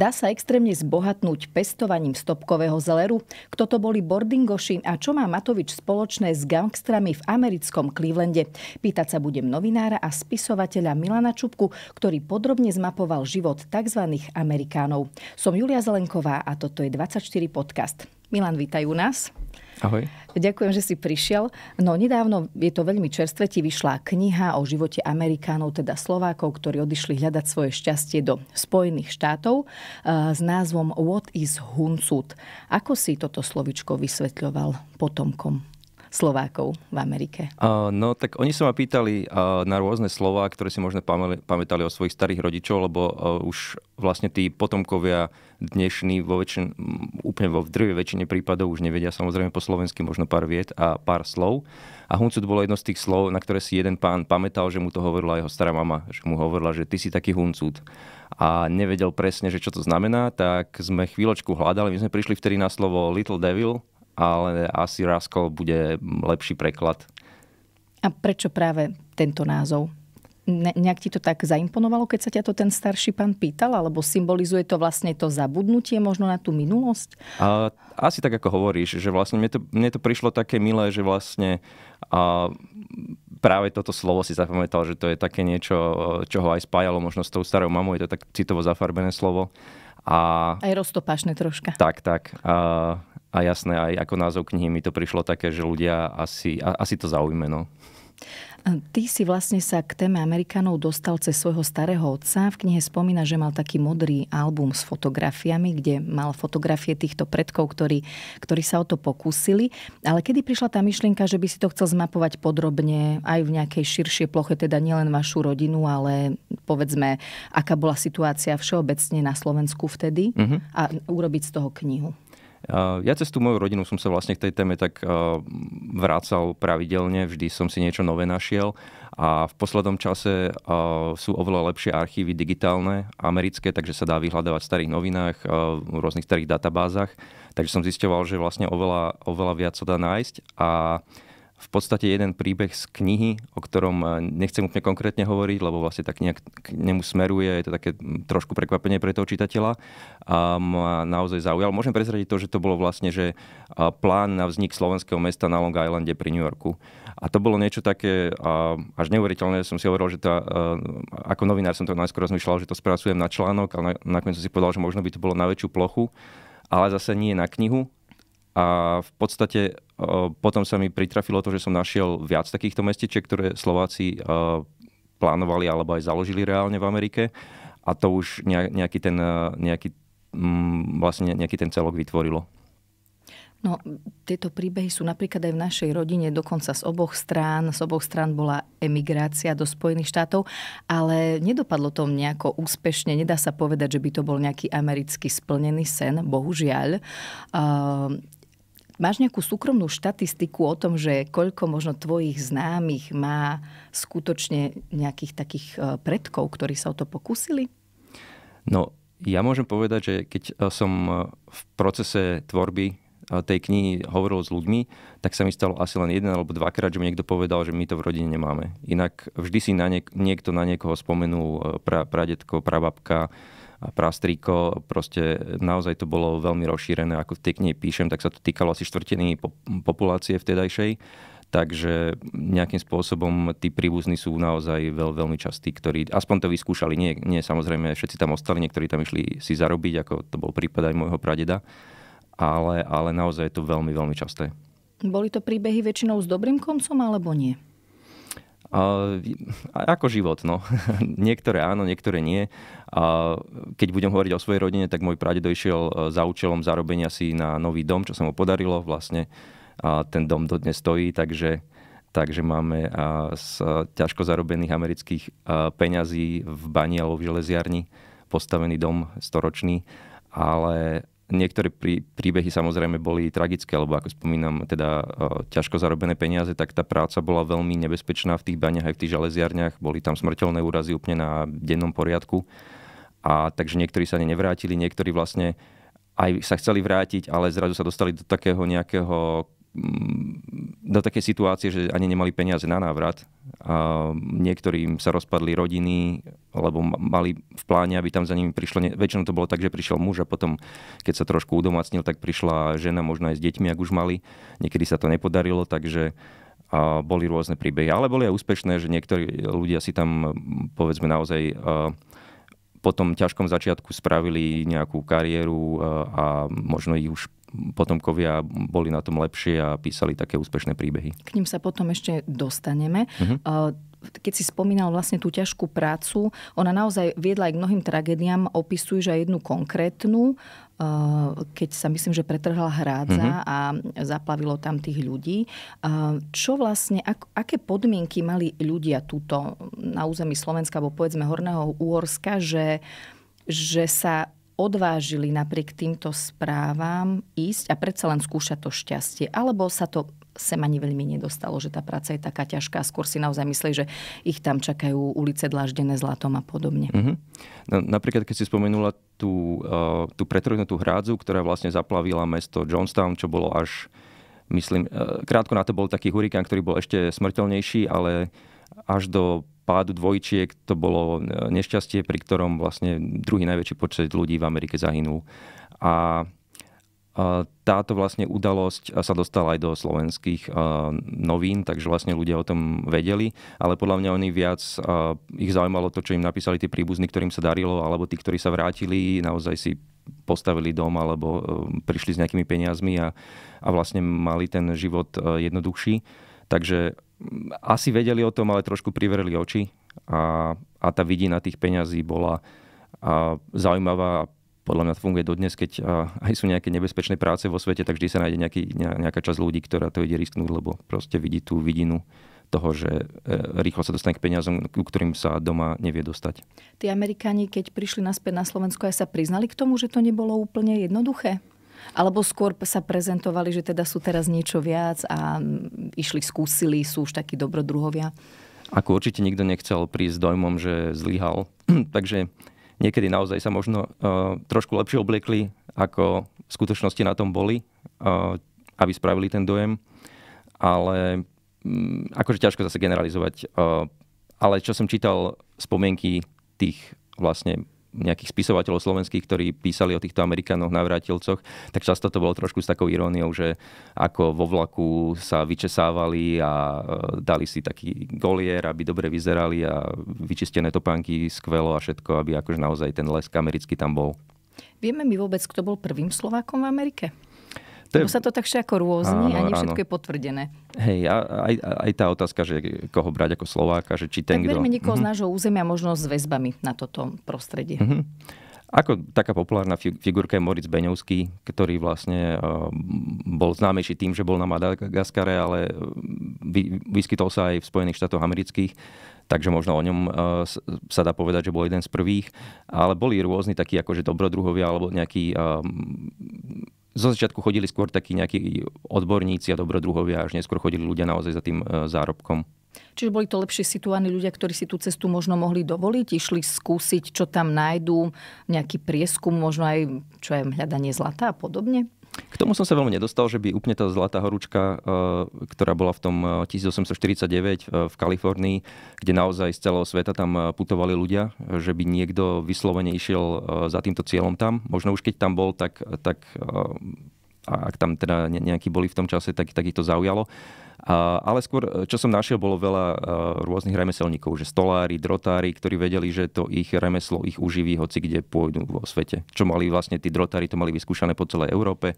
Dá sa extrémne zbohatnúť pestovaním stopkového zeleru? Kto to boli bordingoši a čo má Matovič spoločné s gangstrami v americkom Clevelande? Pýtať sa budem novinára a spisovateľa Milana Čupku, ktorý podrobne zmapoval život tzv. Amerikánov. Som Julia Zelenková a toto je 24 podcast. Milan, vítaj u nás. Ahoj. Ďakujem, že si prišiel. No nedávno, je to veľmi čerstve, ti vyšla kniha o živote Amerikánov, teda Slovákov, ktorí odišli hľadať svoje šťastie do Spojených štátov eh, s názvom What is Huncut. Ako si toto slovičko vysvetľoval potomkom? Slovákov v Amerike? Uh, no tak oni sa ma pýtali uh, na rôzne slova, ktoré si možno pamätali o svojich starých rodičov, lebo uh, už vlastne tí potomkovia dnešní vo väčšin, úplne vo druhej väčšine prípadov už nevedia samozrejme po slovensky možno pár viet a pár slov. A huncut bolo jedno z tých slov, na ktoré si jeden pán pamätal, že mu to hovorila jeho stará mama, že mu hovorila, že ty si taký huncut a nevedel presne, že čo to znamená, tak sme chvíľočku hľadali. My sme prišli vtedy na slovo Little Devil, ale asi Rascal bude lepší preklad. A prečo práve tento názov? Ne, nejak ti to tak zaimponovalo, keď sa ťa to ten starší pán pýtal? Alebo symbolizuje to vlastne to zabudnutie možno na tú minulosť? A, asi tak, ako hovoríš, že vlastne mne to, mne to prišlo také milé, že vlastne a, práve toto slovo si zapamätal, že to je také niečo, čo ho aj spájalo možno s tou starou mamou, je to tak citovo zafarbené slovo. A... Aj roztopášne troška. Tak, tak. A, a jasné, aj ako názov knihy mi to prišlo také, že ľudia asi, a, asi to zaujíme. No. Ty si vlastne sa k téme Amerikanov dostal cez svojho starého otca. V knihe spomína, že mal taký modrý album s fotografiami, kde mal fotografie týchto predkov, ktorí, ktorí sa o to pokúsili. Ale kedy prišla tá myšlienka, že by si to chcel zmapovať podrobne aj v nejakej širšej ploche, teda nielen vašu rodinu, ale povedzme, aká bola situácia všeobecne na Slovensku vtedy mm-hmm. a urobiť z toho knihu? Eh, ja cez tú moju rodinu som sa vlastne k tej téme tak eh, vracal pravidelne, vždy som si niečo nové našiel a v poslednom čase eh, sú oveľa lepšie archívy digitálne, americké, takže sa dá vyhľadávať v starých novinách, v rôznych starých databázach. Takže som zisťoval, že vlastne oveľa, oveľa viac sa dá nájsť a v podstate jeden príbeh z knihy, o ktorom e, nechcem úplne konkrétne hovoriť, lebo vlastne tak nejak k nemu smeruje, je to také mm, trošku prekvapenie pre toho čitateľa a ma naozaj zaujal. Môžem prezradiť to, že to bolo vlastne, že e, plán na vznik slovenského mesta na Long Islande pri New Yorku. A to bolo niečo také až neuveriteľné, som si hovoril, že to, e, ako novinár som to najskôr rozmýšľal, že to spracujem na článok, ale nakoniec som si povedal, že možno by to bolo na väčšiu plochu, ale zase nie na knihu, a v podstate e, potom sa mi pritrafilo to, že som našiel viac takýchto mestičiek, ktoré Slováci e, plánovali alebo aj založili reálne v Amerike. A to už nejaký ten, e, nejaký, mm, vlastne nejaký ten celok vytvorilo. No, tieto príbehy sú napríklad aj v našej rodine, dokonca z oboch strán. Z oboch strán bola emigrácia do Spojených štátov, ale nedopadlo to nejako úspešne. Nedá sa povedať, že by to bol nejaký americký splnený sen, bohužiaľ. Uh, Máš nejakú súkromnú štatistiku o tom, že koľko možno tvojich známych má skutočne nejakých takých e, predkov, ktorí sa o to pokúsili? No, ja môžem povedať, že keď e, som e, v procese tvorby tej knihy hovoril s ľuďmi, tak sa mi stalo asi len jeden alebo dvakrát, že mi niekto povedal, že my to v rodine nemáme. Inak vždy si na niek- niekto na niekoho spomenul pra- pradetko, prababka, a prastríko. Proste naozaj to bolo veľmi rozšírené, ako v tej knihe píšem, tak sa to týkalo asi štvrtiny populácie vtedajšej. Takže nejakým spôsobom tí príbuzní sú naozaj veľ, veľmi častí, ktorí aspoň to vyskúšali. Nie, nie, samozrejme, všetci tam ostali, niektorí tam išli si zarobiť, ako to bol prípad aj môjho pradeda. Ale, ale naozaj je to veľmi, veľmi časté. Boli to príbehy väčšinou s dobrým koncom alebo nie? A ako život, no. niektoré áno, niektoré nie. A keď budem hovoriť o svojej rodine, tak môj pradedo išiel e, za účelom zarobenia si na nový dom, čo sa mu podarilo vlastne. A ten dom dodnes stojí, takže, takže máme z e, ťažko zarobených amerických e, peňazí v bani alebo v železiarni postavený dom storočný. Ale Niektoré prí, príbehy samozrejme boli tragické, lebo ako spomínam, teda e, ťažko zarobené peniaze, tak tá práca bola veľmi nebezpečná v tých baniach aj v tých železiarniach. Boli tam smrteľné úrazy úplne na dennom poriadku. A takže niektorí sa nevrátili, niektorí vlastne aj sa chceli vrátiť, ale zrazu sa dostali do takého nejakého do takej situácie, že ani nemali peniaze na návrat. A niektorým sa rozpadli rodiny, lebo mali v pláne, aby tam za nimi prišlo. Väčšinou to bolo tak, že prišiel muž a potom, keď sa trošku udomácnil, tak prišla žena, možno aj s deťmi, ak už mali. Niekedy sa to nepodarilo, takže a boli rôzne príbehy. Ale boli aj úspešné, že niektorí ľudia si tam, povedzme, naozaj po tom ťažkom začiatku spravili nejakú kariéru a možno ich už potomkovia boli na tom lepšie a písali také úspešné príbehy. K ním sa potom ešte dostaneme. Uh-huh keď si spomínal vlastne tú ťažkú prácu, ona naozaj viedla aj k mnohým tragédiám. opisuješ aj jednu konkrétnu, keď sa myslím, že pretrhla hrádza mm-hmm. a zaplavilo tam tých ľudí. Čo vlastne, ak, aké podmienky mali ľudia túto na území Slovenska, alebo povedzme Horného Úorska, že, že sa odvážili napriek týmto správam ísť a predsa len skúšať to šťastie? Alebo sa to sem ani veľmi nedostalo, že tá práca je taká ťažká. Skôr si naozaj myslí, že ich tam čakajú ulice dláždené zlatom a podobne. Mm-hmm. No, napríklad, keď si spomenula tú, uh, tú pretrhnutú hrádzu, ktorá vlastne zaplavila mesto Johnstown, čo bolo až, myslím, uh, krátko na to bol taký hurikán, ktorý bol ešte smrteľnejší, ale až do pádu dvojčiek to bolo e, nešťastie, pri ktorom vlastne druhý najväčší počet ľudí v Amerike zahynul. A táto vlastne udalosť e, sa dostala aj do slovenských e, novín, takže vlastne ľudia o tom vedeli, ale podľa mňa oni viac, ich zaujímalo to, čo im napísali tí príbuzní, ktorým sa darilo, alebo tí, ktorí sa vrátili, naozaj si postavili dom alebo prišli s nejakými peniazmi a, a vlastne mali ten život jednoduchší. Takže asi vedeli o tom, ale trošku privereli oči a, a tá vidina tých peňazí bola a, zaujímavá a podľa mňa funguje dodnes, keď a, aj sú nejaké nebezpečné práce vo svete, tak vždy sa nájde nejaký, nejaká časť ľudí, ktorá to ide risknúť, lebo proste vidí tú vidinu toho, že e, rýchlo sa dostane k peniazom, ku ktorým sa doma nevie dostať. Tí Amerikáni, keď prišli naspäť na Slovensko, aj sa priznali k tomu, že to nebolo úplne jednoduché? Alebo skôr sa prezentovali, že teda sú teraz niečo viac a mm, išli, skúsili, sú už takí dobrodruhovia? Ako určite nikto nechcel prísť s dojmom, že zlyhal. Takže niekedy naozaj sa možno uh, trošku lepšie obliekli, ako v skutočnosti na tom boli, uh, aby spravili ten dojem. Ale um, akože ťažko zase generalizovať. Uh, ale čo som čítal spomienky tých vlastne nejakých spisovateľov slovenských, ktorí písali o týchto na navrátilcoch, tak často to bolo trošku s takou iróniou, že ako vo vlaku sa vyčesávali a e, dali si taký golier, aby dobre vyzerali a vyčistené topánky, skvelo a všetko, aby akože naozaj ten lesk americký tam bol. Vieme my vôbec, kto bol prvým Slovákom v Amerike? To je... sa to tak všetko rôzni áno, a nie všetko áno. je potvrdené. Hej, a aj, aj tá otázka, že koho brať ako Slováka, že či ten, tak nikoho mm-hmm. z mhm. nášho územia možno s väzbami na toto prostredie. Mm-hmm. Ako taká populárna figurka je Moritz Beňovský, ktorý vlastne e, bol známejší tým, že bol na Madagaskare, ale e, vyskytol sa aj v Spojených štátoch amerických takže možno o ňom e, sa dá povedať, že bol jeden z prvých, ale boli rôzni takí akože dobrodruhovia alebo nejakí zo začiatku chodili skôr takí nejakí odborníci a dobrodruhovia, až neskôr chodili ľudia naozaj za tým e, zárobkom. Čiže boli to lepšie situovaní ľudia, ktorí si tú cestu možno mohli dovoliť, išli skúsiť, čo tam nájdú, nejaký prieskum, možno aj čo je hľadanie zlata a podobne? K tomu som sa veľmi nedostal, že by úplne tá zlatá horúčka, e, ktorá bola v tom 1849 e, e, v Kalifornii, kde naozaj z celého sveta tam putovali ľudia, že by niekto vyslovene išiel za týmto cieľom tam. Možno už keď tam bol, tak, tak a ak tam teda nejakí boli v tom čase, tak, tak ich to zaujalo ale skôr, e, čo som našiel, bolo veľa e, rôznych remeselníkov, že stolári, drotári, ktorí vedeli, že to ich remeslo ich uživí hoci kde pôjdu vo svete. Čo mali vlastne tí drotári, to mali vyskúšané po celej Európe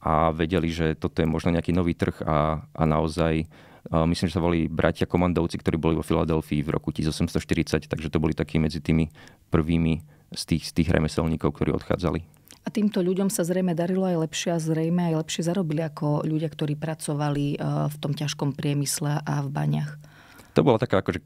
a vedeli, že toto je možno nejaký nový trh a, a naozaj e, myslím, že sa boli bratia komandovci, ktorí boli vo Filadelfii v roku 1840, takže to boli takí medzi tými prvými z tých, z tých remeselníkov, ktorí odchádzali týmto ľuďom sa zrejme darilo aj lepšie a zrejme aj lepšie zarobili ako ľudia, ktorí pracovali e, v tom ťažkom priemysle a v baňach. To bola taká akože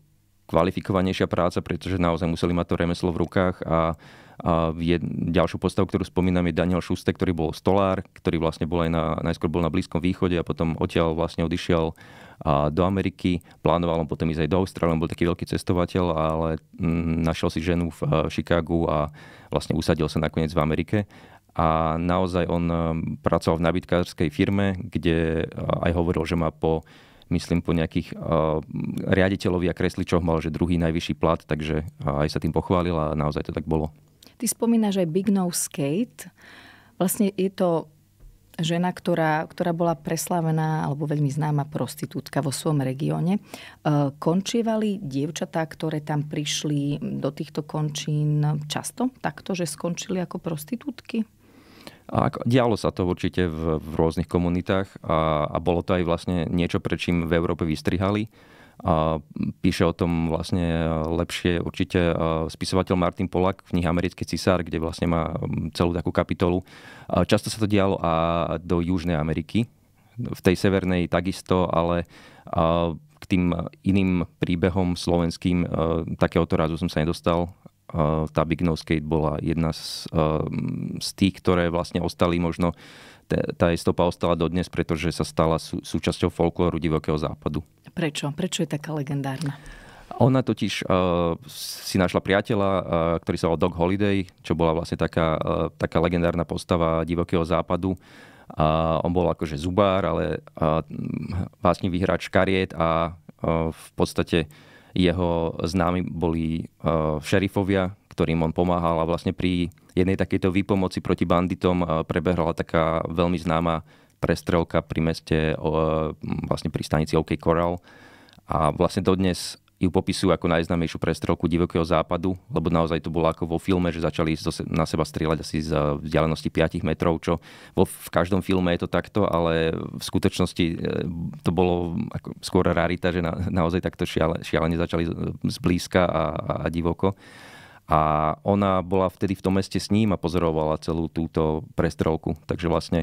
kvalifikovanejšia práca, pretože naozaj museli mať to remeslo v rukách a a jed, ďalšiu postavu, ktorú spomínam, je Daniel Šuste, ktorý bol stolár, ktorý vlastne bol aj na, najskôr bol na Blízkom východe a potom odtiaľ vlastne odišiel a do Ameriky. Plánoval on potom ísť aj do Austrálie, on bol taký veľký cestovateľ, ale mm, našiel si ženu v e, Chicagu a vlastne usadil sa nakoniec v Amerike a naozaj on eh, pracoval v nabytkárskej firme, kde eh, aj hovoril, že má po myslím po nejakých uh, riaditeľovi a kresličoch mal, že druhý najvyšší plat, takže aj sa tým pochválil a naozaj to tak bolo. Ty spomínaš aj Big Nose Skate. Vlastne je to žena, ktorá, ktorá bola preslávená alebo veľmi známa prostitútka vo svojom regióne. Končievali dievčatá, ktoré tam prišli do týchto končín často takto, že skončili ako prostitútky? A ako, dialo sa to určite v, v rôznych komunitách a, a bolo to aj vlastne niečo, pre čím v Európe vystrihali. A píše o tom vlastne lepšie určite spisovateľ Martin Polak v knihe Americký cisár, kde vlastne má celú takú kapitolu. A často sa to dialo a do Južnej Ameriky, v tej severnej takisto, ale k tým iným príbehom slovenským takéhoto razu som sa nedostal Eh, tá Big No Skate bola jedna z, eh, z tých, ktoré vlastne ostali možno, tá jej stopa ostala dodnes, pretože sa stala sú, súčasťou folklóru Divokého západu. Prečo? Prečo je taká legendárna? Ona totiž uh, si našla priateľa, uh, ktorý sa volal Doc Holiday, čo bola vlastne taká, uh, taká legendárna postava divokého západu. Uh, on bol akože zubár, ale uh, vlastne vyhráč kariet a uh, v podstate uh, jeho známi boli e, šerifovia, ktorým on pomáhal a vlastne pri jednej takejto výpomoci proti banditom e, prebehrala taká veľmi známa prestrelka pri meste, e, vlastne pri stanici OK Coral. A vlastne dodnes ju popisujú ako najznámejšiu prestrelku divokého západu, lebo naozaj to bolo ako vo filme, že začali na seba strieľať asi z vzdialenosti 5 metrov, čo vo, v každom filme je to takto, ale v skutočnosti e, to bolo ako skôr rarita, že na, naozaj takto šiale, šialene začali zblízka a, a divoko. A ona bola vtedy v tom meste s ním a pozorovala celú túto prestrovku. Takže vlastne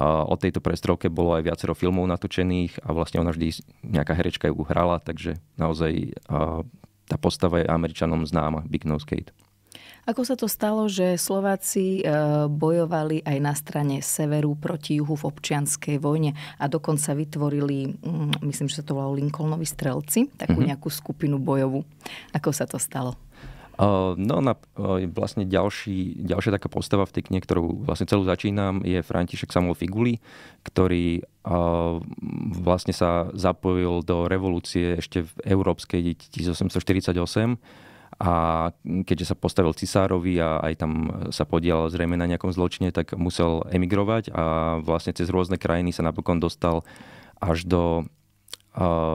o tejto prestrovke bolo aj viacero filmov natočených a vlastne ona vždy nejaká herečka ju hrala, takže naozaj tá postava je Američanom známa, Big Nose Kate. Ako sa to stalo, že Slováci e, bojovali aj na strane severu proti juhu v občianskej vojne a dokonca vytvorili, mm, myslím, že sa to volalo Lincolnovi strelci, takú mhm. nejakú skupinu bojovú. Ako sa to stalo? Ehm, no na, ehm, vlastne ďalší, ďalšia taká postava v tej knihe, ktorú vlastne celú začínam, je František Samuel Figuli, ktorý ehm, vlastne sa zapojil do revolúcie ešte v európskej 1848 a keďže sa postavil cisárovi a aj tam sa podielal zrejme na nejakom zločine, tak musel emigrovať a vlastne cez rôzne krajiny sa napokon dostal až do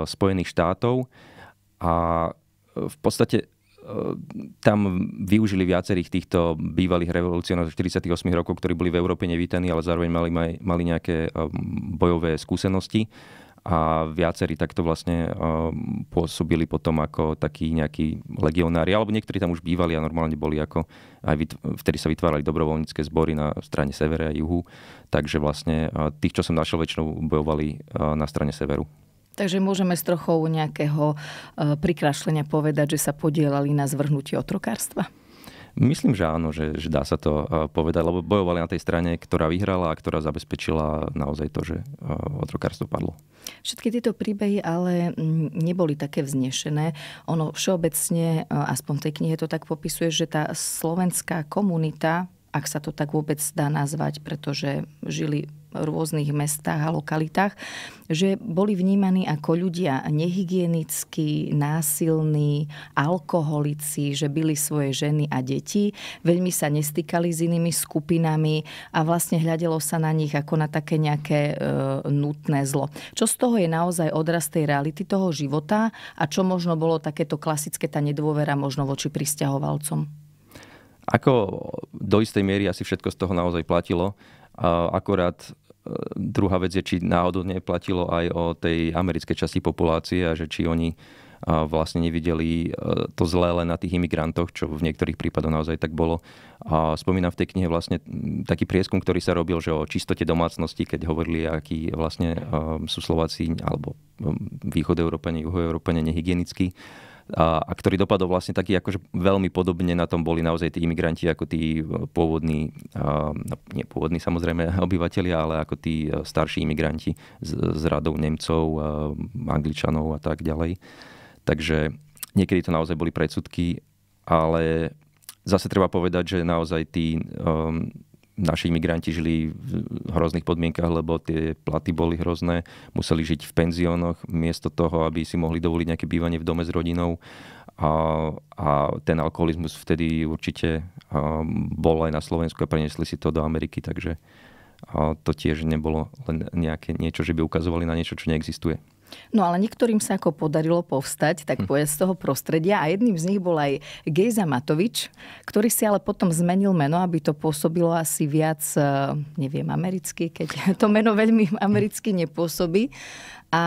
Spojených štátov a v podstate E, tam využili viacerých týchto bývalých revolucionárov 48 rokov, ktorí boli v Európe nevítaní, ale zároveň mali, mali nejaké e, bojové skúsenosti a viacerí takto vlastne e, pôsobili potom ako takí nejakí legionári, alebo niektorí tam už bývali a normálne boli ako, aj vtedy sa vytvárali dobrovoľnícke zbory na strane severa a juhu, takže vlastne tých, čo som našiel, väčšinou bojovali na strane severu. Takže môžeme s trochou nejakého e, prikrašlenia povedať, že sa podielali na zvrhnutí otrokárstva? Myslím, že áno, že, že dá sa to e, povedať, lebo bojovali na tej strane, ktorá vyhrala a ktorá zabezpečila naozaj to, že e, otrokárstvo padlo. Všetky tieto príbehy ale neboli také vznešené. Ono všeobecne, aspoň v tej knihe to tak popisuje, že tá slovenská komunita, ak sa to tak vôbec dá nazvať, pretože žili rôznych mestách a lokalitách, že boli vnímaní ako ľudia nehygienickí, násilní, alkoholici, že byli svoje ženy a deti, veľmi sa nestýkali s inými skupinami a vlastne hľadelo sa na nich ako na také nejaké e, nutné zlo. Čo z toho je naozaj odraz tej reality toho života a čo možno bolo takéto klasické, tá nedôvera možno voči pristahovalcom? Ako do istej miery asi všetko z toho naozaj platilo, akorát druhá vec je, či náhodou neplatilo aj o tej americkej časti populácie a že či oni vlastne nevideli e, to zlé len na tých imigrantoch, čo v niektorých prípadoch naozaj tak bolo. A spomínam v tej knihe vlastne taký prieskum, ktorý sa robil, že o čistote domácnosti, keď hovorili, akí vlastne e, sú Slováci alebo východ Európane, juho Európane nehygienickí a, a ktorý dopadol vlastne taký akože veľmi podobne na tom boli naozaj tí imigranti ako tí e, pôvodní, a, no, nie pôvodní samozrejme obyvateľia, ale ako tí e, starší imigranti z, s radou Nemcov, a, e, Angličanov a tak ďalej. Takže niekedy to naozaj boli predsudky, ale zase treba povedať, že naozaj tí um, naši imigranti žili v hrozných podmienkach, lebo tie platy boli hrozné, museli žiť v penziónoch, miesto toho, aby si mohli dovoliť nejaké bývanie v dome s rodinou. A, a ten alkoholizmus vtedy určite bol aj na Slovensku a preniesli si to do Ameriky, takže to tiež nebolo len nejaké niečo, že by ukazovali na niečo, čo neexistuje. No ale niektorým sa ako podarilo povstať, tak hm. povedať z toho prostredia. A jedným z nich bol aj Gejza Matovič, ktorý si ale potom zmenil meno, aby to pôsobilo asi viac, eh, neviem, americky, keď to meno veľmi americky nepôsobí. A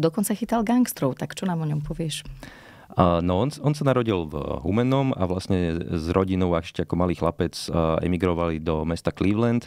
dokonca chytal gangstrov. Tak čo nám o ňom povieš? No, on, on sa narodil v Humennom a vlastne s rodinou až ako malý chlapec eh, emigrovali do mesta Cleveland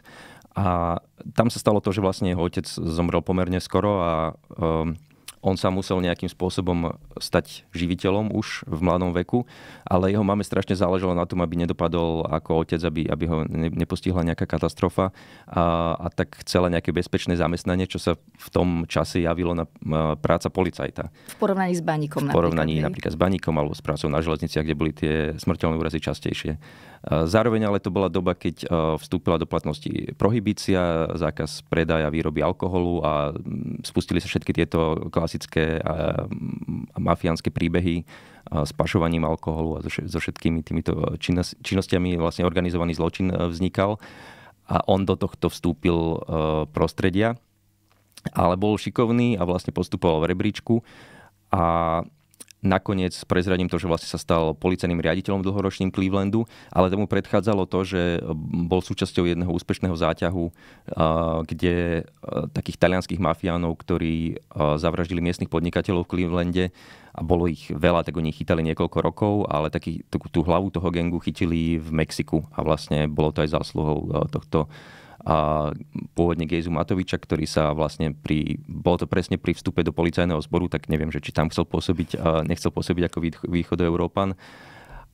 a tam sa stalo to, že vlastne jeho otec zomrel pomerne skoro a um, on sa musel nejakým spôsobom stať živiteľom už v mladom veku, ale jeho máme strašne záležalo na tom, aby nedopadol ako otec, aby, aby ho nepostihla nejaká katastrofa a, a tak chcela nejaké bezpečné zamestnanie, čo sa v tom čase javilo na e, práca policajta. V porovnaní s baníkom. V porovnaní napríklad, napríklad s baníkom alebo s prácou na železniciach, kde boli tie smrteľné úrazy častejšie. Eh, zároveň ale to bola doba, keď eh, vstúpila do platnosti prohibícia, zákaz predaja výroby alkoholu a mm, spustili sa všetky tieto klasické eh, mm, mafiánske príbehy s pašovaním alkoholu a so všetkými týmito činnosťami vlastne organizovaný zločin vznikal a on do tohto vstúpil prostredia, ale bol šikovný a vlastne postupoval v rebríčku a Nakoniec prezradím to, že vlastne sa stal policajným riaditeľom dlhoročným Clevelandu, ale tomu predchádzalo to, že e, bol súčasťou jedného úspešného záťahu, e, kde e, takých talianských mafiánov, ktorí zavraždili miestnych podnikateľov v Clevelande a bolo ich veľa, tak oni chytali niekoľko rokov, ale taký, tú, tú hlavu toho gengu chytili v Mexiku a vlastne bolo to aj zásluhou tohto a pôvodne Gejzu Matoviča, ktorý sa vlastne pri, bol to presne pri vstupe do policajného zboru, tak neviem, že či tam chcel pôsobiť, nechcel pôsobiť ako východ Európan.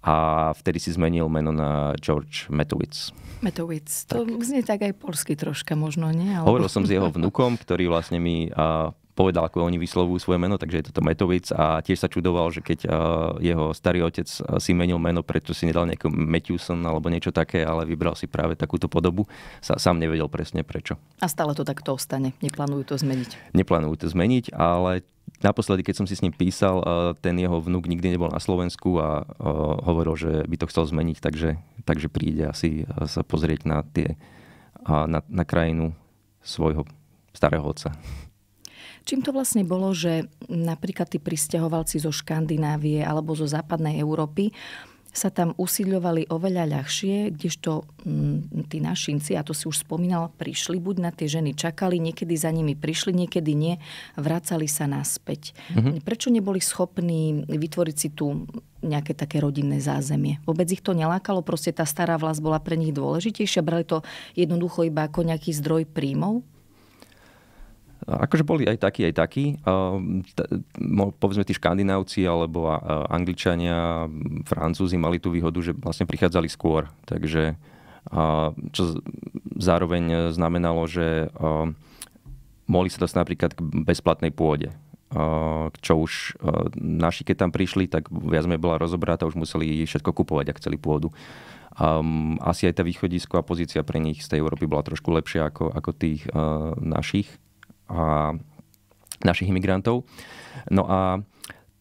a vtedy si zmenil meno na George Metowitz. Metowitz, to znie tak aj polsky troška možno, nie? Ale... Hovoril som s jeho vnukom, ktorý vlastne mi povedal, ako oni vyslovujú svoje meno, takže je to Metovic a tiež sa čudoval, že keď eh, jeho starý otec eh, si menil meno, preto si nedal nejaký Matthewson alebo niečo také, ale vybral si práve takúto podobu. Sa, sám nevedel presne prečo. A stále to takto ostane? Neplánujú to zmeniť? Neplánujú to zmeniť, ale Naposledy, keď som si s ním písal, eh, ten jeho vnúk nikdy nebol na Slovensku a hovoril, že by to chcel zmeniť, takže, takže príde asi sa pozrieť na, tie, na, na krajinu svojho starého otca. Čím to vlastne bolo, že napríklad tí pristahovalci zo Škandinávie alebo zo západnej Európy sa tam usidľovali oveľa ľahšie, kdežto m, mm, tí našinci, a to si už spomínala, prišli buď na tie ženy, čakali, niekedy za nimi prišli, niekedy nie, vracali sa naspäť. Mm-hmm. Prečo neboli schopní vytvoriť si tu nejaké také rodinné zázemie? Vôbec ich to nelákalo, proste tá stará vlast bola pre nich dôležitejšia, brali to jednoducho iba ako nejaký zdroj príjmov? Akože boli aj takí, aj takí. Povedzme tí Škandinávci alebo Angličania, Francúzi mali tú výhodu, že vlastne prichádzali skôr. Takže čo zároveň znamenalo, že mohli sa dostať napríklad k bezplatnej pôde čo už naši, keď tam prišli, tak viac sme bola rozobrata, už museli všetko kupovať, ak chceli pôdu. Um, asi aj tá východisková pozícia pre nich z tej Európy bola trošku lepšia ako, ako tých uh, našich a našich imigrantov. No a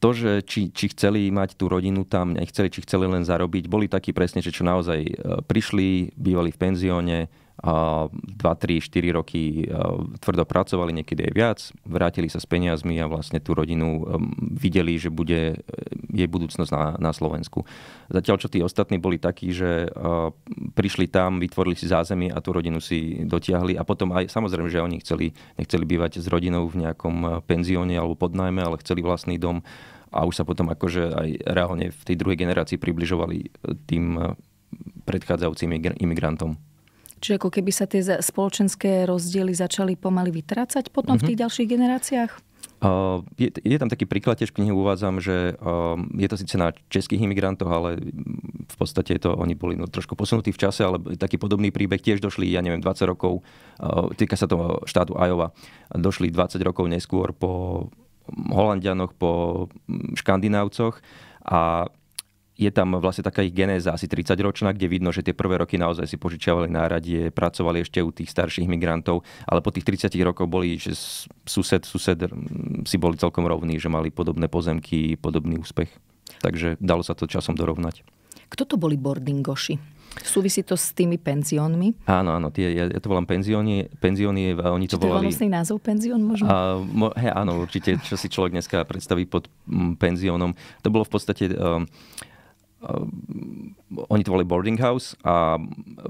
to, že či, či chceli mať tú rodinu tam, nechceli, či chceli len zarobiť, boli takí presne, že čo naozaj e, prišli, bývali v penzióne, 2, 3, 4 roky e, tvrdo pracovali, niekedy aj viac, vrátili sa s peniazmi a vlastne tú rodinu e, videli, že bude e, jej budúcnosť na, na Slovensku. Zatiaľ, čo tí ostatní boli takí, že prišli tam, vytvorili si zázemie a tú rodinu si dotiahli a potom aj samozrejme, že oni chceli, nechceli bývať s rodinou v nejakom penzióne alebo podnajme, ale chceli vlastný dom a už sa potom akože aj reálne v tej druhej generácii približovali tým predchádzajúcim imigrantom. Čiže ako keby sa tie spoločenské rozdiely začali pomaly vytrácať potom mm-hmm. v mhm. tých ďalších generáciách? Uh, je, je tam taký príklad, tiež v knihe uvádzam, že uh, je to síce na českých imigrantoch, ale v podstate to oni boli no, trošku posunutí v čase, ale taký podobný príbeh tiež došli, ja neviem, 20 rokov, uh, týka sa toho štátu Iowa, došli 20 rokov neskôr po Holandianoch, po Škandinávcoch a je tam vlastne taká ich genéza asi 30-ročná, kde vidno, že tie prvé roky naozaj si požičiavali náradie, pracovali ešte u tých starších migrantov, ale po tých 30 rokoch boli, že sused, sused si boli celkom rovní, že mali podobné pozemky, podobný úspech. Takže dalo sa to časom dorovnať. Kto to boli boardingoši? Súvisí to s tými penziónmi? Áno, áno, tie, ja, ja to volám penzióny, penzióny oni to volali... Či to názov penzión možno? A, mo, he, áno, určite, čo si človek dneska predstaví pod penziónom. To bolo v podstate um, oni to volali boarding house a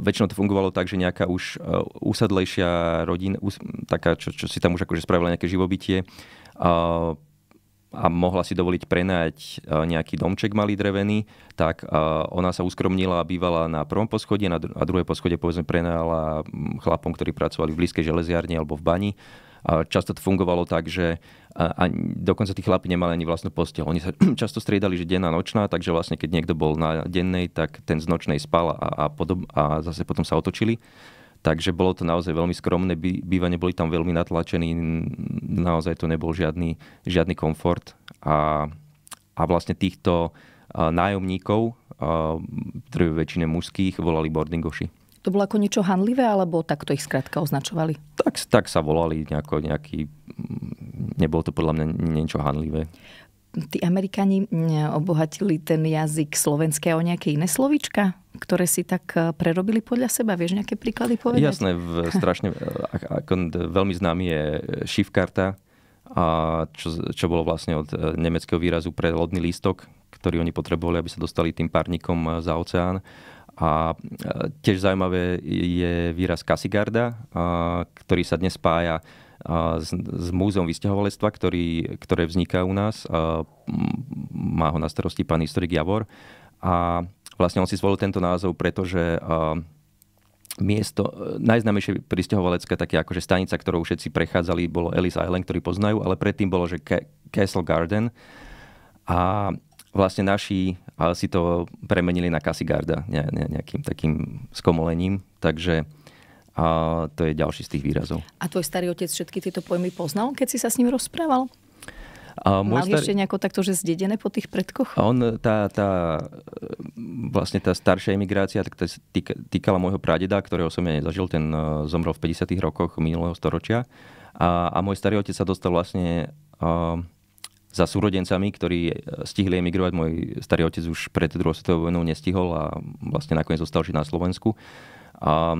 väčšinou to fungovalo tak, že nejaká už úsadlejšia e, rodina, taká, čo, čo si tam už akože spravila nejaké živobytie a, e, a mohla si dovoliť prenajať e, nejaký domček malý drevený, tak ona sa uskromnila a bývala na prvom poschodie, na, dru- druhé poschode povedzme prenajala chlapom, ktorí pracovali v blízkej železiarni alebo v bani Často to fungovalo tak, že a dokonca tí chlapi nemali ani vlastnú posteľ. Oni sa často striedali, že denná nočná, takže vlastne keď niekto bol na dennej, tak ten z nočnej spal a, a, podob, a zase potom sa otočili. Takže bolo to naozaj veľmi skromné bývanie, boli tam veľmi natlačení, naozaj to nebol žiadny, žiadny komfort. A, a vlastne týchto nájomníkov, ktorí väčšine mužských, volali boardingoši. To bolo ako niečo hanlivé, alebo takto ich skrátka označovali? Tak, tak sa volali nejako, nejaký... Mm, nebolo to podľa mňa niečo hanlivé. Tí Amerikáni obohatili ten jazyk slovenské o nejaké iné slovíčka, ktoré si tak eh, prerobili podľa seba. Vieš nejaké príklady povedať? Jasné, v, strašne, eh, ako, veľmi známy je šifkarta, eh, a čo, čo bolo vlastne od nemeckého výrazu pre lodný lístok, ktorý oni potrebovali, aby sa dostali tým párnikom za oceán. A e, tiež zaujímavé je výraz Kasigarda, e, ktorý sa dnes spája e, s, s múzeum vysťahovalectva, ktorý, ktoré vzniká u nás. Má ho na starosti pán historik Javor. A vlastne on si zvolil tento názov, pretože miesto, najznámejšie pristahovalecké také akože stanica, ktorou všetci prechádzali, bolo Ellis Island, ktorý poznajú, ale predtým bolo, že Castle Garden. A vlastne naši ale si to premenili na Kasigarda ne, ne, nejakým takým skomolením, takže a to je ďalší z tých výrazov. A tvoj starý otec všetky tieto pojmy poznal, keď si sa s ním rozprával? A môj Mal star... ešte nejako takto, že zdedené po tých predkoch? A on, tá, tá, e, vlastne tá staršia emigrácia tá týkala môjho pradeda, ktorého som ja nezažil, ten e, zomrel v 50 rokoch minulého storočia. A, a môj starý otec sa dostal vlastne uh, za súrodencami, ktorí eh, stihli emigrovať. Môj starý otec už pred druhou svetovou vojnou nestihol a vlastne nakoniec zostal žiť na Slovensku. A,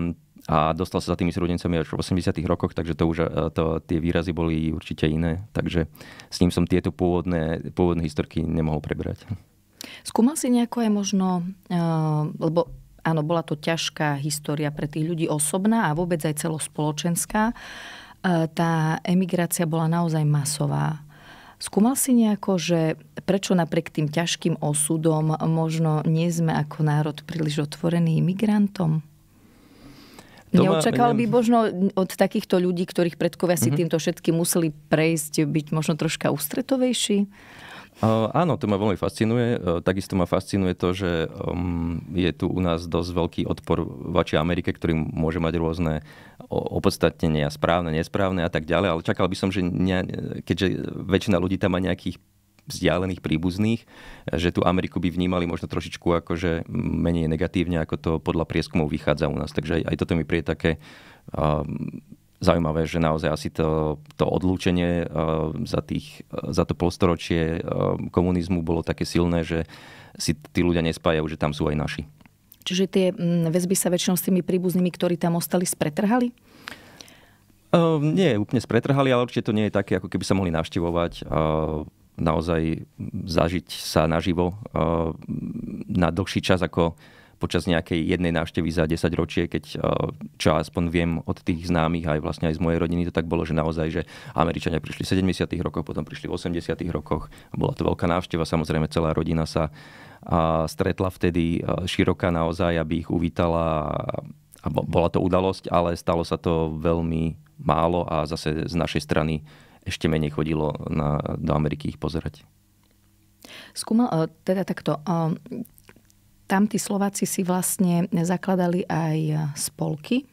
a dostal sa za tými súrodencami až v 80 rokoch, takže to už, eh, to, tie výrazy boli určite iné. Takže s ním som tieto pôvodné, pôvodné historky nemohol prebrať. Skúmal si nejako aj možno, eh, lebo áno, bola to ťažká história pre tých ľudí osobná a vôbec aj celospoločenská. Tá emigrácia bola naozaj masová Skúmal si nejako, že prečo napriek tým ťažkým osudom možno nie sme ako národ príliš otvorení imigrantom? Neočakal by možno od takýchto ľudí, ktorých predkovia si mm-hmm. týmto všetkým museli prejsť, byť možno troška ústretovejší? Áno, to ma veľmi fascinuje. E, takisto ma fascinuje to, že um, je tu u nás dosť veľký odpor voči Amerike, ktorý môže mať rôzne opodstatnenia, správne, nesprávne a tak ďalej. Ale čakal by som, že ne, keďže väčšina ľudí tam má nejakých vzdialených príbuzných, že tú Ameriku by vnímali možno trošičku akože menej negatívne, ako to podľa prieskumov vychádza u nás. Takže aj, aj toto mi prie také um, zaujímavé, že naozaj asi to, to odlúčenie eh, za, tých, eh, za to polstoročie eh, komunizmu bolo také silné, že si tí ľudia nespájajú, že tam sú aj naši. Čiže tie mm, väzby sa väčšinou s tými príbuznými, ktorí tam ostali, spretrhali? Um, nie, úplne spretrhali, ale určite to nie je také, ako keby sa mohli navštevovať. Uh, naozaj zažiť sa naživo uh, na dlhší čas ako počas nejakej jednej návštevy za 10 ročie, keď eh, čo aspoň viem od tých známych aj vlastne aj z mojej rodiny, to tak bolo, že naozaj, že Američania prišli v 70. rokoch, potom prišli v 80. rokoch. Bola to veľká návšteva, samozrejme celá rodina sa stretla vtedy eh, široká naozaj, aby ich uvítala a bola to udalosť, ale stalo sa to veľmi málo a zase z našej strany ešte menej chodilo na, do Ameriky ich pozerať. Skúmal, eh, teda takto, tam tí Slováci si vlastne zakladali aj spolky.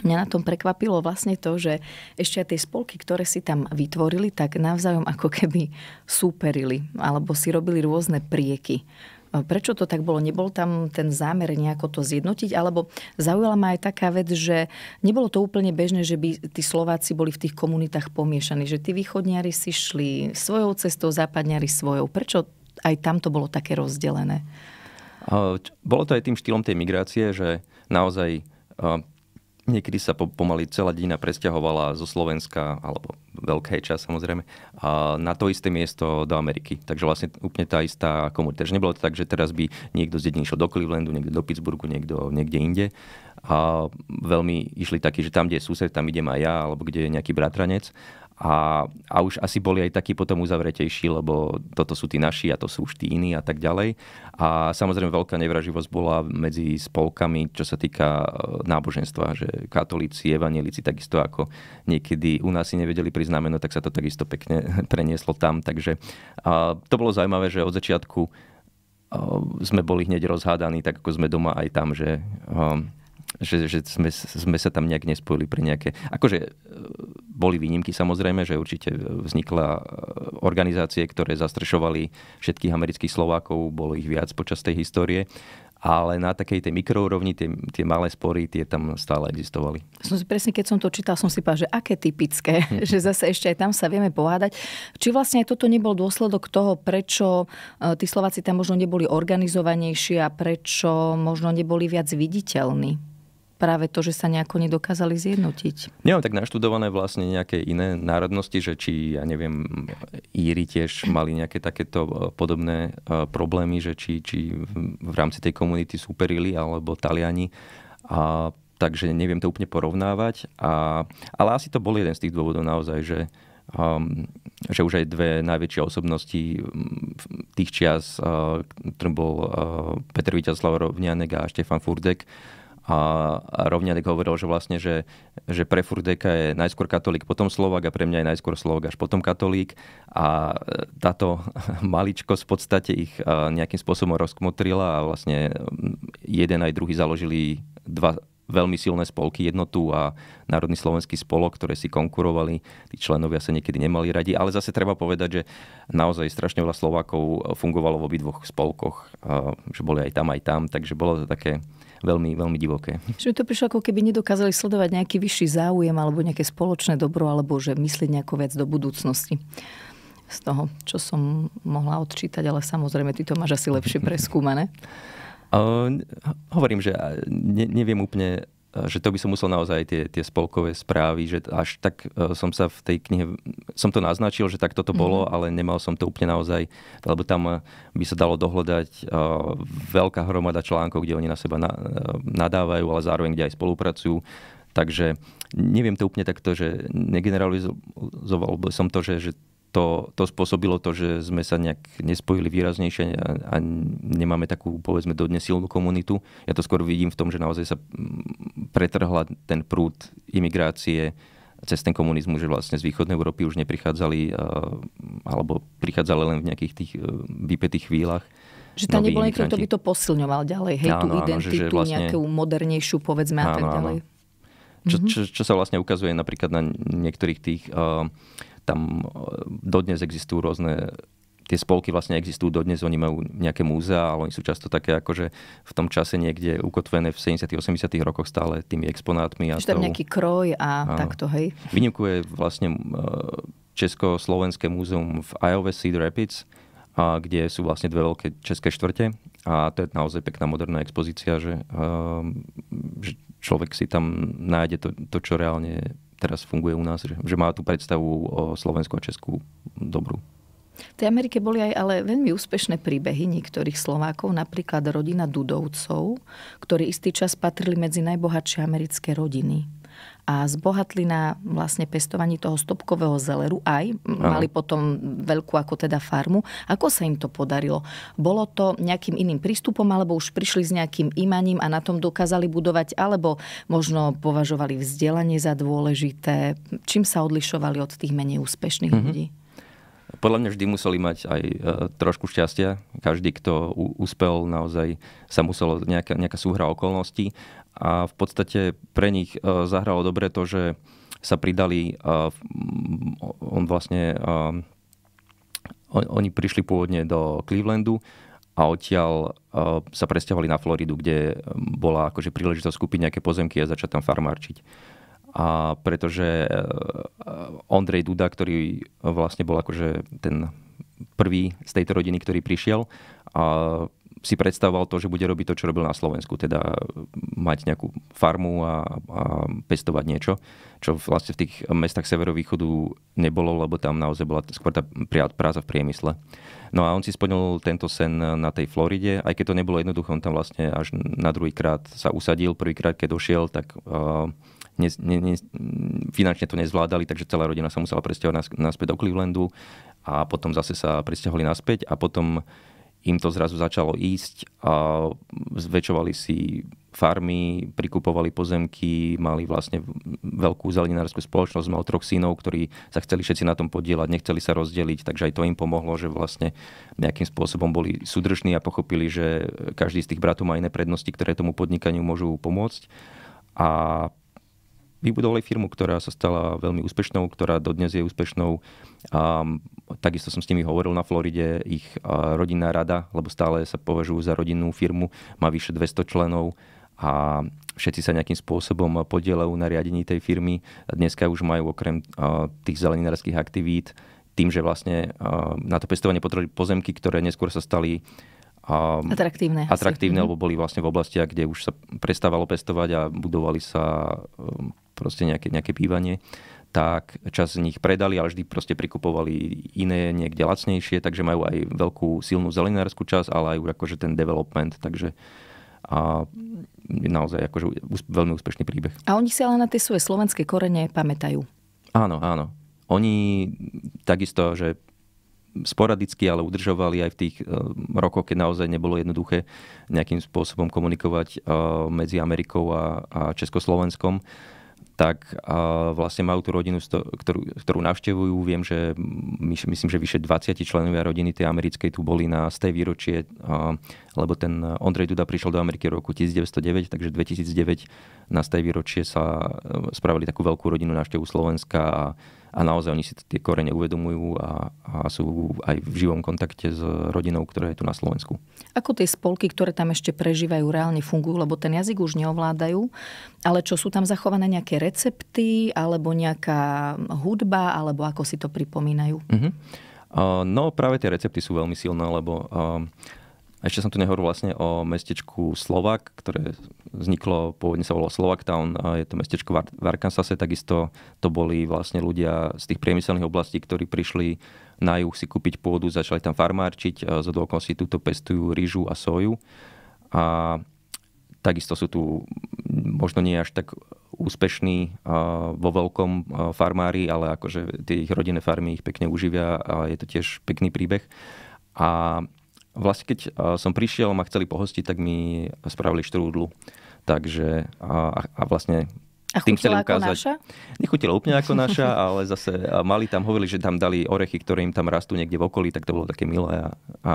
Mňa na tom prekvapilo vlastne to, že ešte aj tie spolky, ktoré si tam vytvorili, tak navzájom ako keby súperili alebo si robili rôzne prieky. Prečo to tak bolo? Nebol tam ten zámer nejako to zjednotiť? Alebo zaujala ma aj taká vec, že nebolo to úplne bežné, že by tí Slováci boli v tých komunitách pomiešaní. Že tí východniari si šli svojou cestou, západniari svojou. Prečo aj tam to bolo také rozdelené? Bolo to aj tým štýlom tej migrácie, že naozaj niekedy sa pomaly celá dina presťahovala zo Slovenska, alebo veľká časť samozrejme, a na to isté miesto do Ameriky. Takže vlastne úplne tá istá komunita. Takže nebolo to tak, že teraz by niekto z dediny išiel do Clevelandu, niekto do Pittsburghu, niekto niekde inde. A veľmi išli takí, že tam, kde je sused, tam idem aj ja, alebo kde je nejaký bratranec. A, a už asi boli aj takí potom uzavretejší, lebo toto sú tí naši a to sú už tí iní a tak ďalej. A samozrejme veľká nevraživosť bola medzi spolkami, čo sa týka e, náboženstva, že katolíci, evanielici, takisto ako niekedy u nás si nevedeli priznámeno, tak sa to takisto pekne prenieslo tam. Takže a to bolo zaujímavé, že od začiatku e, sme boli hneď rozhádaní, tak ako sme doma aj tam, že e, že, že sme, sme sa tam nejak nespojili pre nejaké... Akože e, boli výnimky samozrejme, že určite vznikla e, organizácie, ktoré zastrešovali všetkých amerických Slovákov, bolo ich viac počas tej histórie, ale na takej tej mikroúrovni tie, tie malé spory, tie tam stále existovali. Som si presne, keď som to čítal, som si povedal, že aké typické, že zase ešte aj tam sa vieme pohádať. Či vlastne aj toto nebol dôsledok toho, prečo e, tí Slováci tam možno neboli organizovanejší a prečo možno neboli viac viditeľní? práve to, že sa nejako nedokázali zjednotiť. Nemám tak naštudované vlastne nejaké iné národnosti, že či, ja neviem, Íri tiež mali nejaké takéto e, podobné e, problémy, že či, či v rámci tej komunity superili, alebo Taliani. A, takže neviem to úplne porovnávať. A, ale asi to bol jeden z tých dôvodov naozaj, že, um, že už aj dve najväčšie osobnosti tých čias, uh, ktorým bol uh, Peter Víťaslav Rovňanek a Štefan Furdek, a rovňadek hovoril, že vlastne, že, že pre Furdeka je najskôr katolík, potom Slovák a pre mňa je najskôr Slovak až potom katolík a e, táto maličko v podstate ich e, nejakým spôsobom rozkmotrila a vlastne mm, jeden aj druhý založili dva veľmi silné spolky, jednotu a Národný slovenský spolok, ktoré si konkurovali. Tí členovia sa niekedy nemali radi, ale zase treba povedať, že naozaj strašne veľa Slovákov fungovalo v obidvoch spolkoch, e, že boli aj tam, aj tam, takže bolo to také veľmi, veľmi divoké. Že mi to prišlo, ako keby nedokázali sledovať nejaký vyšší záujem alebo nejaké spoločné dobro, alebo že myslieť nejako viac do budúcnosti z toho, čo som mohla odčítať, ale samozrejme, ty to máš asi lepšie preskúmané. Uh, hovorím, že ne, neviem úplne Eh, že to by som musel naozaj tie, tie spolkové správy, že až tak eh, som sa v tej knihe, som to naznačil, že tak toto bolo, mm-hmm. ale nemal som to úplne naozaj, lebo tam eh, by sa dalo dohľadať veľká hromada článkov, kde oni na seba na, nadávajú, ale zároveň kde aj spolupracujú. Takže neviem to úplne takto, že negeneralizoval som to, že, že to, to spôsobilo to, že sme sa nejak nespojili výraznejšie a, a nemáme takú, povedzme, dodnes silnú komunitu. Ja to skôr vidím v tom, že naozaj sa pretrhla ten prúd imigrácie cez ten komunizmus, že vlastne z východnej Európy už neprichádzali alebo prichádzali len v nejakých tých e, vypetých chvíľach. Že tam nebol niekto, kto by to posilňoval ďalej, hej, áno, tú áno, identitu, že, že vlastne... nejakú modernejšiu, povedzme, áno, a tak ďalej. Áno. Čo, mhm. čo, čo sa vlastne ukazuje napríklad na niektorých tých uh, tam e, dodnes existujú rôzne tie spolky vlastne existujú dodnes, oni majú nejaké múzea, ale oni sú často také ako že v tom čase niekde ukotvené v 70 80 rokoch stále tými exponátmi. Čiže tam nejaký kroj a áno. takto, hej? Vynikuje je vlastne e, Česko-Slovenské múzeum v Iowa Cedar Rapids, a kde sú vlastne dve veľké české štvrte a to je naozaj pekná moderná expozícia, že, e, že človek si tam nájde to, to čo reálne teraz funguje u nás, že, že má tú predstavu o Slovensku a Česku dobrú. V tej Amerike boli aj ale veľmi úspešné príbehy niektorých Slovákov, napríklad rodina Dudovcov, ktorí istý čas patrili medzi najbohatšie americké rodiny a zbohatli na vlastne pestovaní toho stopkového zeleru aj. Mali potom veľkú ako teda farmu. Ako sa im to podarilo? Bolo to nejakým iným prístupom, alebo už prišli s nejakým imaním a na tom dokázali budovať, alebo možno považovali vzdelanie za dôležité? Čím sa odlišovali od tých menej úspešných mhm. ľudí? Podľa mňa vždy museli mať aj e, trošku šťastia. Každý, kto uspel, naozaj sa muselo nejaká, nejaká súhra okolností a v podstate pre nich e, zahralo dobre to, že sa pridali, e, on vlastne, e, oni prišli pôvodne do Clevelandu a odtiaľ sa presťahovali na Floridu, kde bola akože príležitosť skupiť nejaké pozemky a začať tam farmárčiť. A pretože Ondrej Duda, ktorý vlastne bol akože ten prvý z tejto rodiny, ktorý prišiel, a si predstavoval to, že bude robiť to, čo robil na Slovensku, teda eh, mať nejakú farmu a, a pestovať niečo, čo vlastne v tých mestách severovýchodu nebolo, lebo tam naozaj bola skôr tá práza v priemysle. No a on si splnil tento sen na tej Floride, aj keď to nebolo jednoduché, on tam vlastne až na druhý krát sa usadil, prvýkrát keď došiel, tak uh, ne, ne, ne, finančne to nezvládali, takže celá rodina sa musela presťahovať naspäť do Clevelandu a potom zase sa presťahovali naspäť a potom im to zrazu začalo ísť a zväčšovali si farmy, prikupovali pozemky, mali vlastne veľkú zeleninárskú spoločnosť, mal troch synov, ktorí sa chceli všetci na tom podielať, nechceli sa rozdeliť, takže aj to im pomohlo, že vlastne nejakým spôsobom boli súdržní a pochopili, že každý z tých bratov má iné prednosti, ktoré tomu podnikaniu môžu pomôcť. A vybudovali firmu, ktorá sa stala veľmi úspešnou, ktorá dodnes je úspešnou. A takisto som s nimi hovoril na Floride, ich rodinná rada, lebo stále sa považujú za rodinnú firmu, má vyše 200 členov a všetci sa nejakým spôsobom podielajú na riadení tej firmy. Dneska už majú okrem tých zeleninárských aktivít tým, že vlastne na to pestovanie potrebovali pozemky, ktoré neskôr sa stali atraktívne, atraktívne mhm. lebo boli vlastne v oblastiach, kde už sa prestávalo pestovať a budovali sa um, proste nejaké, nejaké bývanie tak čas z nich predali, ale vždy proste prikupovali iné, niekde lacnejšie, takže majú aj veľkú silnú zelenárskú časť, ale aj akože ten development, takže a naozaj akože veľmi úspešný príbeh. A oni si ale na tie svoje slovenské korene pamätajú. Áno, áno. Oni takisto, že sporadicky, ale udržovali aj v tých e, rokoch, keď naozaj nebolo jednoduché nejakým spôsobom komunikovať e, medzi Amerikou a, a Československom tak a vlastne majú tú rodinu, ktorú, ktorú navštevujú. Viem, že my, myslím, že vyše 20 členovia rodiny tej americkej tu boli na stej výročie, a, lebo ten Ondrej Duda prišiel do Ameriky v roku 1909, takže 2009 na z výročie sa e, spravili takú veľkú rodinu návštevu Slovenska a a naozaj oni si tie korene uvedomujú a, a sú aj v živom kontakte s rodinou, ktorá je tu na Slovensku. Ako tie spolky, ktoré tam ešte prežívajú, reálne fungujú, lebo ten jazyk už neovládajú, ale čo sú tam zachované nejaké recepty alebo nejaká hudba, alebo ako si to pripomínajú? Uh-huh. Uh, no práve tie recepty sú veľmi silné, lebo uh, a ešte som tu nehovoril vlastne o mestečku Slovak, ktoré vzniklo, pôvodne sa volalo Slovaktown, je to mestečko v Arkansase, takisto to boli vlastne ľudia z tých priemyselných oblastí, ktorí prišli na juh si kúpiť pôdu, začali tam farmárčiť, zo si túto pestujú rýžu a soju. A takisto sú tu možno nie až tak úspešní vo veľkom farmári, ale akože tie ich rodinné farmy ich pekne uživia a je to tiež pekný príbeh. A vlastne keď som prišiel, ma chceli pohostiť, tak mi spravili štrúdlu. Takže a, a vlastne a tým chceli ukázať. Ako naša? Nechutila úplne ako naša, ale zase mali tam, hovorili, že tam dali orechy, ktoré im tam rastú niekde v okolí, tak to bolo také milé. A, a,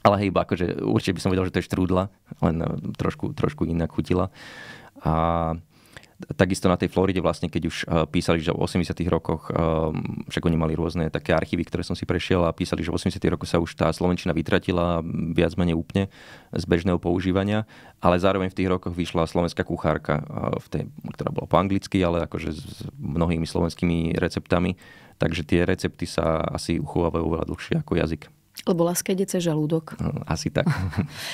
ale hej, iba akože určite by som vedel, že to je štrúdla, len e, trošku, trošku inak chutila. A takisto na tej Floride vlastne, keď už eh, písali, že v 80 rokoch, eh, však oni mali rôzne také archívy, ktoré som si prešiel a písali, že v 80 rokoch sa už tá slovenčina vytratila viac menej úplne z bežného používania, ale zároveň v tých rokoch vyšla slovenská kuchárka, eh, v tej, ktorá bola po anglicky, ale akože s mnohými slovenskými receptami, takže tie recepty sa asi uchovávajú oveľa dlhšie ako jazyk. Lebo láska ide cez žalúdok. No, asi tak.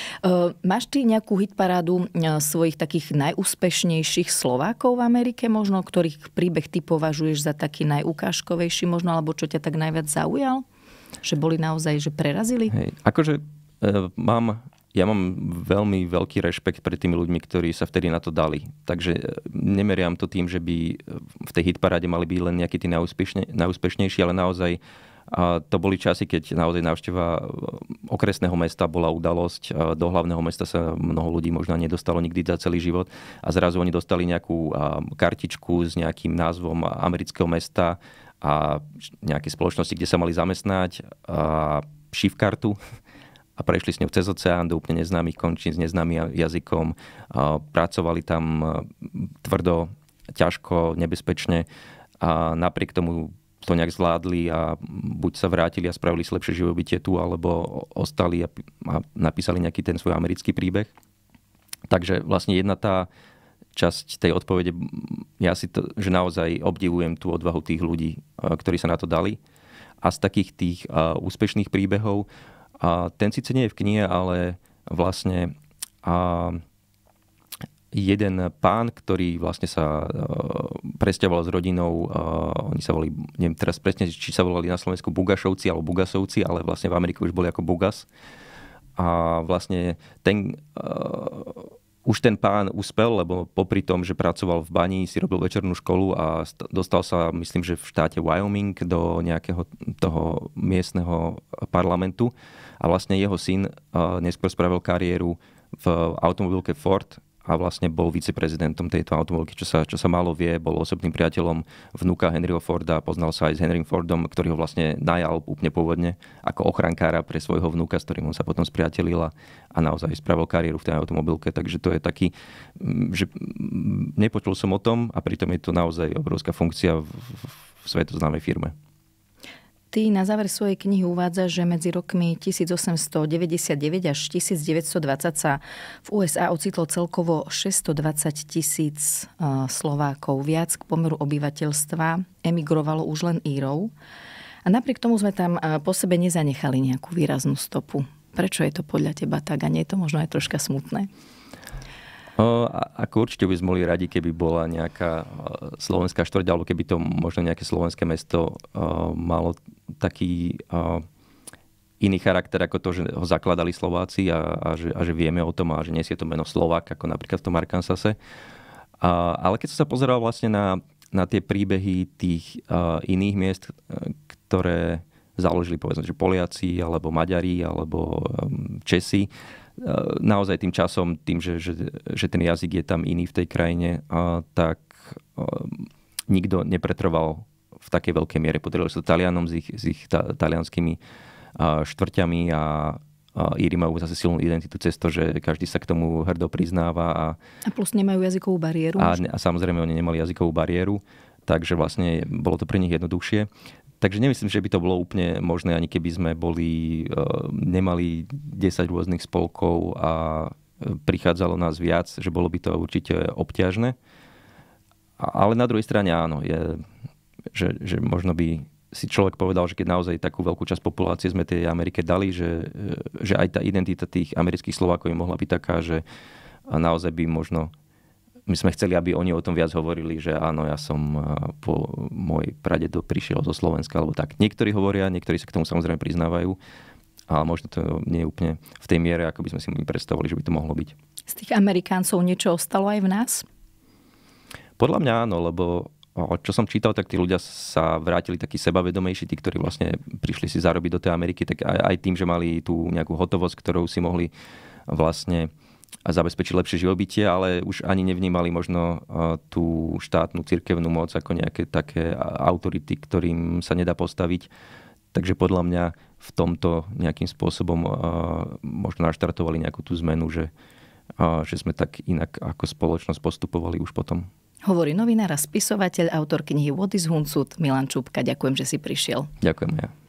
Máš ty nejakú hitparádu e, svojich takých najúspešnejších Slovákov v Amerike možno, ktorých príbeh ty považuješ za taký najukážkovejší možno, alebo čo ťa tak najviac zaujal? Že boli naozaj, že prerazili? Hej, akože e, mám ja mám veľmi veľký rešpekt pred tými ľuďmi, ktorí sa vtedy na to dali. Takže e, nemeriam to tým, že by v tej hitparáde mali byť len nejakí tí najúspešne, najúspešnejší, ale naozaj a to boli časy, keď naozaj návšteva eh, okresného mesta bola udalosť. Eh, do hlavného mesta sa mnoho ľudí možno nedostalo nikdy za celý život a zrazu oni dostali nejakú eh, kartičku s nejakým názvom amerického mesta a nejaké spoločnosti, kde sa mali zamestnať a šif kartu a prešli s ňou cez oceán do úplne neznámych končín s neznámym jazykom. A pracovali tam tvrdo, ťažko, nebezpečne a napriek tomu to nejak zvládli a buď sa vrátili a spravili si lepšie živobytie tu, alebo ostali a, a napísali nejaký ten svoj americký príbeh. Takže vlastne jedna tá časť tej odpovede, ja si to, že naozaj obdivujem tú odvahu tých ľudí, e, ktorí sa na to dali. A z takých tých uh, úspešných príbehov, uh, ten síce nie je v knihe, ale vlastne uh, jeden pán, ktorý vlastne sa e, presťahoval s rodinou, e, oni sa volali, neviem teraz presne, či sa volali na Slovensku Bugašovci alebo Bugasovci, ale vlastne v Amerike už boli ako Bugas. A vlastne ten, e, už ten pán uspel, lebo popri tom, že pracoval v bani, si robil večernú školu a dostal sa, myslím, že v štáte Wyoming do nejakého toho miestneho parlamentu. A vlastne jeho syn neskôr spravil kariéru v automobilke Ford, a vlastne bol viceprezidentom tejto automobilky, čo sa, čo sa málo vie, bol osobným priateľom vnuka Henryho Forda, poznal sa aj s Henrym Fordom, ktorý ho vlastne najal úplne pôvodne ako ochrankára pre svojho vnuka, s ktorým on sa potom spriatelil a, a naozaj spravil kariéru v tej automobilke, takže to je taký, mm, že mm, nepočul som o tom a pritom je to naozaj obrovská funkcia v, v, v svetoznámej firme. Čistý na záver svojej knihy uvádza, že medzi rokmi 1899 až 1920 sa v USA ocitlo celkovo 620 tisíc eh, Slovákov. Viac k pomeru obyvateľstva emigrovalo už len Írov. A napriek tomu sme tam eh, po sebe nezanechali nejakú výraznú stopu. Prečo je to podľa teba tak a nie je to možno aj troška smutné? Ako určite by sme boli radi, keby bola nejaká slovenská štvrť, alebo keby to možno nejaké slovenské mesto malo taký iný charakter ako to, že ho zakladali Slováci a, a, že, a že vieme o tom a že nesie to meno Slovak, ako napríklad v tom Arkansase. A, ale keď som sa pozeral vlastne na, na tie príbehy tých uh, iných miest, ktoré založili povedzme, že Poliaci, alebo Maďari, alebo um, Česi, Eh, naozaj tým časom, tým, že, že, že ten jazyk je tam iný v tej krajine, a, eh, tak a, eh, nikto nepretrval v takej veľkej miere. Podarilo sa Talianom s ich, s ich ta, talianskými a, štvrťami a, a Íri majú zase silnú identitu cez to, že každý sa k tomu hrdo priznáva. A, a plus nemajú jazykovú bariéru. A, a samozrejme oni nemali jazykovú bariéru takže vlastne bolo to pre nich jednoduchšie. Takže nemyslím, že by to bolo úplne možné, ani keby sme boli, e, nemali 10 rôznych spolkov a e, prichádzalo nás viac, že bolo by to určite obťažné. Ale na druhej strane áno, je, že, že možno by si človek povedal, že keď naozaj takú veľkú časť populácie sme tej Amerike dali, že, e, že aj tá identita tých amerických Slovákov je mohla byť taká, že naozaj by možno my sme chceli, aby oni o tom viac hovorili, že áno, ja som eh, po môj pradedo prišiel zo Slovenska, alebo tak. Niektorí hovoria, niektorí sa k tomu samozrejme priznávajú, ale možno to nie je úplne v tej miere, ako by sme si predstavovali, že by to mohlo byť. Z tých Amerikáncov niečo ostalo aj v nás? Podľa mňa áno, lebo čo som čítal, tak tí ľudia sa vrátili takí sebavedomejší, tí, ktorí vlastne prišli si zarobiť do tej Ameriky, tak aj, aj tým, že mali tú nejakú hotovosť, ktorou si mohli vlastne uh, a zabezpečiť lepšie živobytie, ale už ani nevnímali možno eh, tú štátnu cirkevnú moc ako nejaké také autority, ktorým sa nedá postaviť. Takže podľa mňa v tomto nejakým spôsobom eh, možno naštartovali nejakú tú zmenu, že, eh, že sme tak inak ako spoločnosť postupovali už potom. Hovorí novinár a spisovateľ, autor knihy What is Hunsut, Milan Čupka. Ďakujem, že si prišiel. Ďakujem ja.